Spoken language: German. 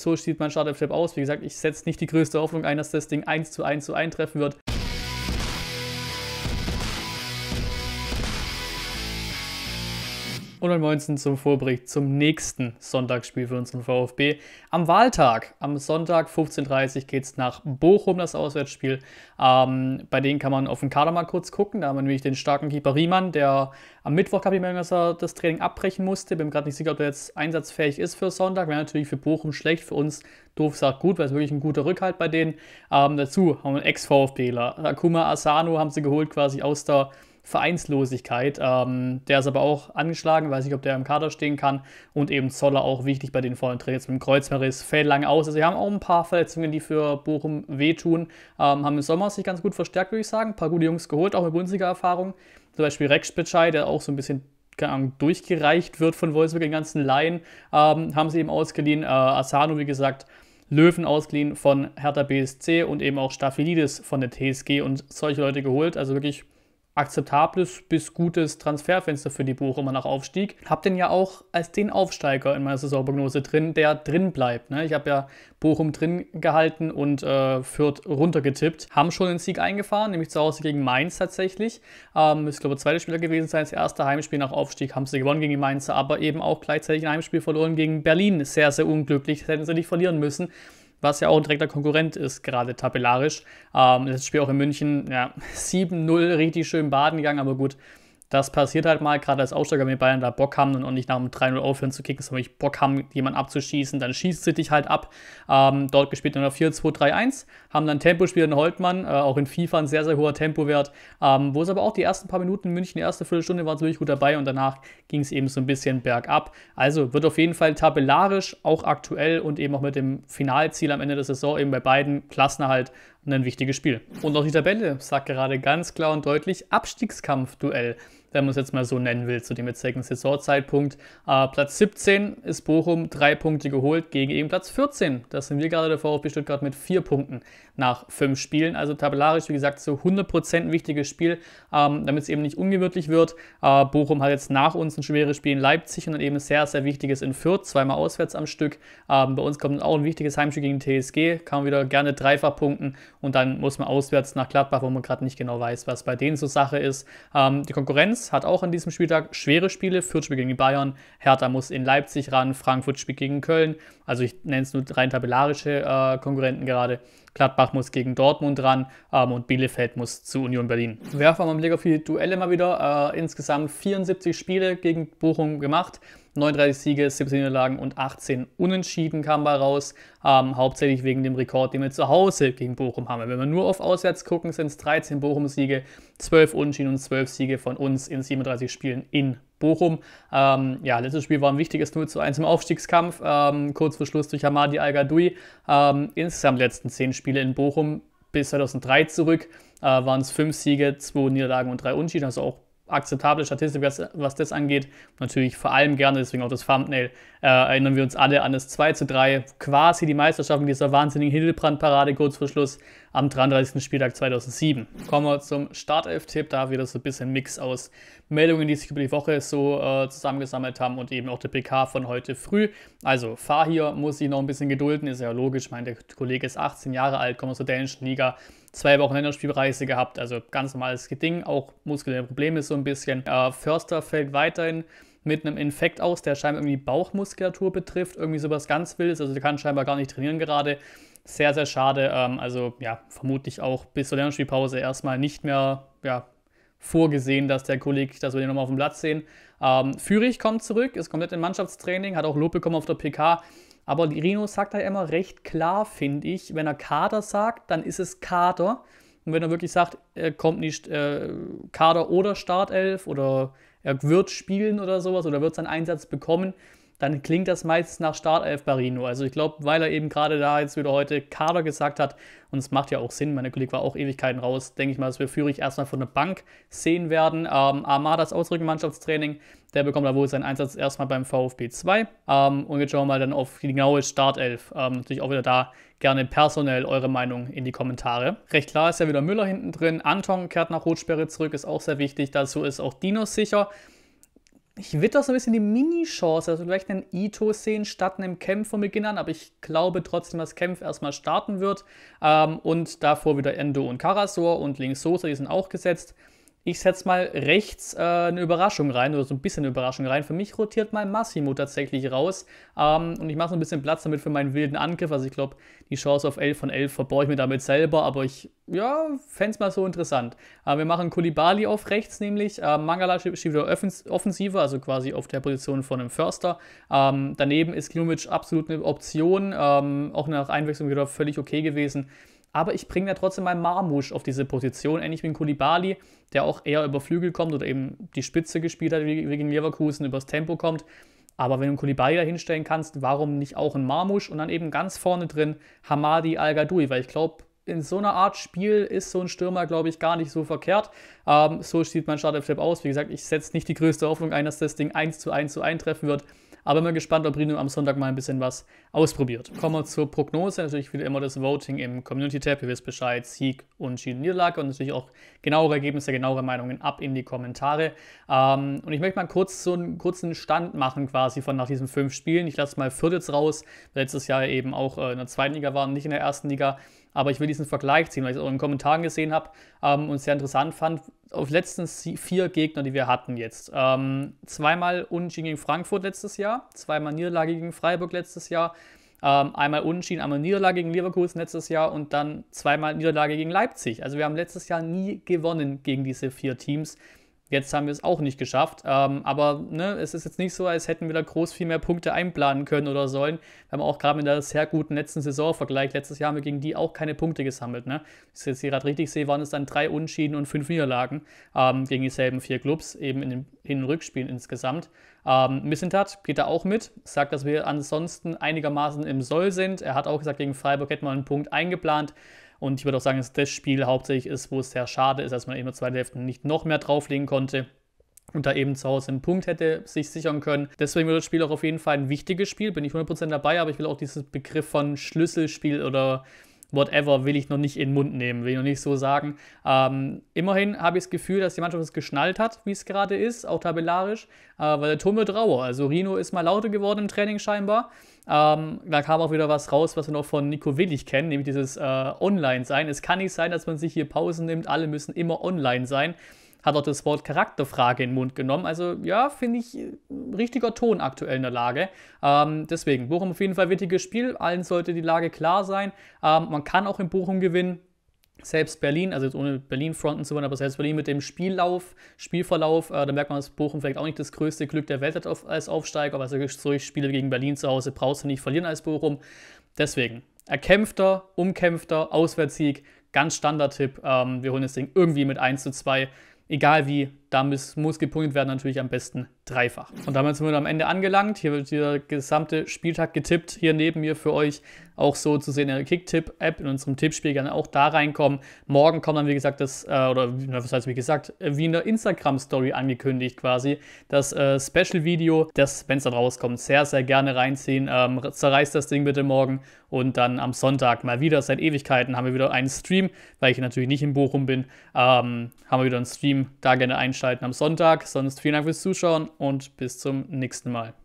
So sieht mein startup tipp aus. Wie gesagt, ich setze nicht die größte Hoffnung ein, dass das Ding 1 zu 1 zu 1 treffen wird. und 19. zum Vorbericht zum nächsten Sonntagsspiel für unseren VfB. Am Wahltag, am Sonntag 15.30 Uhr geht es nach Bochum, das Auswärtsspiel. Ähm, bei denen kann man auf den Kader mal kurz gucken. Da haben wir nämlich den starken Keeper Riemann, der am Mittwoch, glaube dass er das Training abbrechen musste. Bin mir gerade nicht sicher, ob er jetzt einsatzfähig ist für Sonntag. Wäre natürlich für Bochum schlecht, für uns doof sagt gut, weil es wirklich ein guter Rückhalt bei denen. Ähm, dazu haben wir einen Ex-VfBler. Akuma Asano haben sie geholt quasi aus der Vereinslosigkeit. Ähm, der ist aber auch angeschlagen, weiß nicht, ob der im Kader stehen kann. Und eben Zoller auch wichtig bei den Vorenträgen. Jetzt mit dem Kreuzmeris fällt lang aus. Also, wir haben auch ein paar Verletzungen, die für Bochum wehtun. Ähm, haben im Sommer sich ganz gut verstärkt, würde ich sagen. Ein paar gute Jungs geholt, auch mit Bundesliga-Erfahrung. Zum Beispiel Rex Bitschei, der auch so ein bisschen durchgereicht wird von Wolfsburg, den ganzen Laien, ähm, haben sie eben ausgeliehen. Äh, Asano, wie gesagt, Löwen ausgeliehen von Hertha BSC und eben auch Staphylidis von der TSG und solche Leute geholt. Also wirklich akzeptables bis gutes Transferfenster für die Bochumer nach Aufstieg. Hab den ja auch als den Aufsteiger in meiner Saisonprognose drin, der drin bleibt. Ne? Ich habe ja Bochum drin gehalten und äh, Fürth runtergetippt. Haben schon einen Sieg eingefahren, nämlich zu Hause gegen Mainz tatsächlich. Ähm, ist, glaube ich, zweiter Spieler gewesen sein. Das erste Heimspiel nach Aufstieg haben sie gewonnen gegen die Mainzer, aber eben auch gleichzeitig ein Heimspiel verloren gegen Berlin. Sehr, sehr unglücklich. Das hätten sie nicht verlieren müssen was ja auch ein direkter Konkurrent ist, gerade tabellarisch. Ähm, letztes Spiel auch in München, ja, 7-0, richtig schön baden gegangen, aber gut, das passiert halt mal, gerade als Aussteiger, wenn die Bayern da Bock haben und nicht nach dem 3-0 aufhören zu kicken, sondern Bock haben, jemanden abzuschießen, dann schießt sie dich halt ab. Ähm, dort gespielt nur noch 4-2-3-1, haben dann Tempospiel in Holtmann, äh, auch in FIFA ein sehr, sehr hoher Tempowert, ähm, wo es aber auch die ersten paar Minuten in München, die erste Viertelstunde waren es wirklich gut dabei und danach ging es eben so ein bisschen bergab. Also wird auf jeden Fall tabellarisch, auch aktuell und eben auch mit dem Finalziel am Ende der Saison eben bei beiden Klassen halt ein wichtiges Spiel. Und auch die Tabelle sagt gerade ganz klar und deutlich Abstiegskampf-Duell wenn man es jetzt mal so nennen will, zu dem jetzigen Saisonzeitpunkt. Äh, Platz 17 ist Bochum, drei Punkte geholt gegen eben Platz 14. Das sind wir gerade der VfB Stuttgart mit vier Punkten nach fünf Spielen. Also tabellarisch, wie gesagt, so 100% ein wichtiges Spiel, ähm, damit es eben nicht ungewöhnlich wird. Äh, Bochum hat jetzt nach uns ein schweres Spiel in Leipzig und dann eben ein sehr, sehr wichtiges in Fürth, zweimal auswärts am Stück. Ähm, bei uns kommt auch ein wichtiges Heimspiel gegen TSG, kann man wieder gerne dreifach punkten und dann muss man auswärts nach Gladbach, wo man gerade nicht genau weiß, was bei denen so Sache ist. Ähm, die Konkurrenz Mainz hat auch an diesem Spieltag schwere Spiele. Fürth spielt gegen Bayern, Hertha muss in Leipzig ran, Frankfurt spielt gegen Köln. Also ich nenne es nur rein tabellarische äh, Konkurrenten gerade. Gladbach muss gegen Dortmund ran ähm, und Bielefeld muss zu Union Berlin. Werfer haben am Blick auf die Duelle mal wieder. Äh, insgesamt 74 Spiele gegen Bochum gemacht. 39 Siege, 17 Niederlagen und 18 Unentschieden kam bei raus. Ähm, hauptsächlich wegen dem Rekord, den wir zu Hause gegen Bochum haben. Wenn wir nur auf auswärts gucken, sind es 13 Bochum-Siege, 12 Unentschieden und 12 Siege von uns in 37 Spielen in Bochum. Ähm, ja, letztes Spiel war ein wichtiges 0 zu 1 im Aufstiegskampf, ähm, kurz vor Schluss durch Hamadi Al-Gadoui. Ähm, insgesamt letzten 10 Spiele in Bochum bis 2003 zurück äh, waren es 5 Siege, 2 Niederlagen und 3 Unentschieden, also auch akzeptable Statistik, was, was das angeht. natürlich vor allem gerne, deswegen auch das Thumbnail, äh, erinnern wir uns alle an das 2 zu 3, quasi die Meisterschaft mit dieser wahnsinnigen Hildebrand-Parade kurz vor Schluss am 33. Spieltag 2007. Kommen wir zum Startelf-Tipp, da wieder so ein bisschen Mix aus Meldungen, die sich über die Woche so äh, zusammengesammelt haben und eben auch der PK von heute früh. Also Fahr hier muss ich noch ein bisschen gedulden, ist ja logisch, ich meine, der Kollege ist 18 Jahre alt, kommt aus der dänischen Liga, zwei Wochen Länderspielreise gehabt. Also ganz normales Geding, auch muskuläre Probleme so ein bisschen. Äh, Förster fällt weiterhin mit einem Infekt aus, der scheinbar irgendwie Bauchmuskulatur betrifft, irgendwie sowas ganz Wildes. Also der kann scheinbar gar nicht trainieren gerade. Sehr, sehr schade. Ähm, also ja, vermutlich auch bis zur Länderspielpause erstmal nicht mehr ja, vorgesehen, dass der Kollege, dass wir den nochmal auf dem Platz sehen. Ähm, Fürich kommt zurück, ist komplett im Mannschaftstraining, hat auch Lob bekommen auf der PK. Aber Rino sagt da halt immer recht klar, finde ich, wenn er Kader sagt, dann ist es Kader. Und wenn er wirklich sagt, er kommt nicht äh, Kader oder Startelf oder er wird spielen oder sowas oder wird seinen Einsatz bekommen, dann klingt das meistens nach Startelf Barino. Also ich glaube, weil er eben gerade da jetzt wieder heute Kader gesagt hat, und es macht ja auch Sinn, meine Kollegin war auch Ewigkeiten raus, denke ich mal, dass wir Führig erstmal von der Bank sehen werden. Ähm, Armadas Ausrückenmannschaftstraining, der bekommt da wohl seinen Einsatz erstmal beim VfB 2. Ähm, und jetzt schauen wir mal dann auf die genaue Startelf. Ähm, natürlich auch wieder da gerne personell eure Meinung in die Kommentare. Recht klar ist ja wieder Müller hinten drin. Anton kehrt nach Rotsperre zurück, ist auch sehr wichtig. Dazu ist auch Dinos sicher ich witter so ein bisschen die Mini-Chance, dass also wir vielleicht einen Ito sehen statt einem Kempf von Beginn an, aber ich glaube trotzdem, dass Kempf erstmal starten wird ähm, und davor wieder Endo und Karasor und links Sosa, die sind auch gesetzt ich setze mal rechts äh, eine Überraschung rein oder so ein bisschen eine Überraschung rein. Für mich rotiert mein Massimo tatsächlich raus ähm, und ich mache so ein bisschen Platz damit für meinen wilden Angriff. Also ich glaube, die Chance auf 11 von 11 verbaue ich mir damit selber, aber ich, ja, fände es mal so interessant. Äh, wir machen Kulibali auf rechts nämlich, äh, Mangala schiebt wieder offensiver, also quasi auf der Position von einem Förster. Ähm, daneben ist Glumic absolut eine Option, ähm, auch nach Einwechslung wieder völlig okay gewesen aber ich bringe da trotzdem meinen Marmusch auf diese Position, ähnlich wie ein Kulibali, der auch eher über Flügel kommt oder eben die Spitze gespielt hat, wie, gegen Leverkusen, übers Tempo kommt. Aber wenn du einen Kulibali da hinstellen kannst, warum nicht auch einen Marmusch und dann eben ganz vorne drin Hamadi Al-Gadoui, weil ich glaube, in so einer Art Spiel ist so ein Stürmer, glaube ich, gar nicht so verkehrt. Ähm, so sieht mein Startelf-Tipp aus. Wie gesagt, ich setze nicht die größte Hoffnung ein, dass das Ding 1 zu 1 zu eintreffen wird. Aber bin gespannt, ob Rino am Sonntag mal ein bisschen was ausprobiert. Kommen wir zur Prognose. Natürlich wieder immer das Voting im Community Tab. Ihr wisst Bescheid, Sieg, Unentschieden, Niederlage und natürlich auch genauere Ergebnisse, genauere Meinungen ab in die Kommentare. Ähm, und ich möchte mal kurz so einen kurzen Stand machen quasi von nach diesen fünf Spielen. Ich lasse mal Viertels raus, letztes Jahr eben auch äh, in der zweiten Liga waren, nicht in der ersten Liga aber ich will diesen Vergleich ziehen, weil ich es auch in den Kommentaren gesehen habe ähm, und sehr interessant fand auf letzten vier Gegner, die wir hatten jetzt. Ähm, zweimal Unentschieden gegen Frankfurt letztes Jahr, zweimal Niederlage gegen Freiburg letztes Jahr, ähm, einmal Unentschieden, einmal Niederlage gegen Leverkusen letztes Jahr und dann zweimal Niederlage gegen Leipzig. Also wir haben letztes Jahr nie gewonnen gegen diese vier Teams. Jetzt haben wir es auch nicht geschafft. Ähm, aber ne, es ist jetzt nicht so, als hätten wir da groß viel mehr Punkte einplanen können oder sollen. Wir haben auch gerade in der sehr guten letzten Saison vergleicht. Letztes Jahr haben wir gegen die auch keine Punkte gesammelt. Ne? Wenn ich jetzt hier gerade richtig sehe, waren es dann drei Unschieden und fünf Niederlagen ähm, gegen dieselben vier Clubs, eben in den, in den Rückspielen insgesamt. Ähm, Missentat geht da auch mit, sagt, dass wir ansonsten einigermaßen im Soll sind. Er hat auch gesagt, gegen Freiburg hätten wir einen Punkt eingeplant. Und ich würde auch sagen, dass das Spiel hauptsächlich ist, wo es sehr schade ist, dass man eben in der zweiten Hälfte nicht noch mehr drauflegen konnte und da eben zu Hause einen Punkt hätte sich sichern können. Deswegen wird das Spiel auch auf jeden Fall ein wichtiges Spiel, bin ich 100% dabei, aber ich will auch diesen Begriff von Schlüsselspiel oder whatever will ich noch nicht in den Mund nehmen, will ich noch nicht so sagen. Ähm, immerhin habe ich das Gefühl, dass die Mannschaft es geschnallt hat, wie es gerade ist, auch tabellarisch, äh, weil der Turm wird rauer. Also Rino ist mal lauter geworden im Training scheinbar. Ähm, da kam auch wieder was raus, was wir noch von Nico Willig kennen, nämlich dieses äh, Online-Sein. Es kann nicht sein, dass man sich hier Pausen nimmt, alle müssen immer online sein hat auch das Wort Charakterfrage in den Mund genommen. Also ja, finde ich äh, richtiger Ton aktuell in der Lage. Ähm, deswegen, Bochum auf jeden Fall wichtiges Spiel. Allen sollte die Lage klar sein. Ähm, man kann auch in Bochum gewinnen. Selbst Berlin, also jetzt ohne Berlin fronten zu wollen, aber selbst Berlin mit dem Spiellauf, Spielverlauf, äh, da merkt man, dass Bochum vielleicht auch nicht das größte Glück der Welt hat auf, als Aufsteiger, aber solche Spiele gegen Berlin zu Hause brauchst du nicht verlieren als Bochum. Deswegen, erkämpfter, umkämpfter Auswärtssieg, ganz Standardtipp. Ähm, wir holen das Ding irgendwie mit 1 zu 2 egal wie da muss, muss gepunktet werden, natürlich am besten dreifach. Und damit sind wir am Ende angelangt. Hier wird der gesamte Spieltag getippt. Hier neben mir für euch auch so zu sehen in der kick app in unserem Tippspiel gerne auch da reinkommen. Morgen kommt dann, wie gesagt, das, äh, oder was heißt wie gesagt, äh, wie in der Instagram-Story angekündigt quasi, das äh, Special-Video, das, wenn es dann rauskommt, sehr, sehr gerne reinziehen. Ähm, zerreißt das Ding bitte morgen und dann am Sonntag mal wieder, seit Ewigkeiten, haben wir wieder einen Stream, weil ich natürlich nicht in Bochum bin, ähm, haben wir wieder einen Stream, da gerne einstellen entscheiden am Sonntag. Sonst vielen Dank fürs Zuschauen und bis zum nächsten Mal.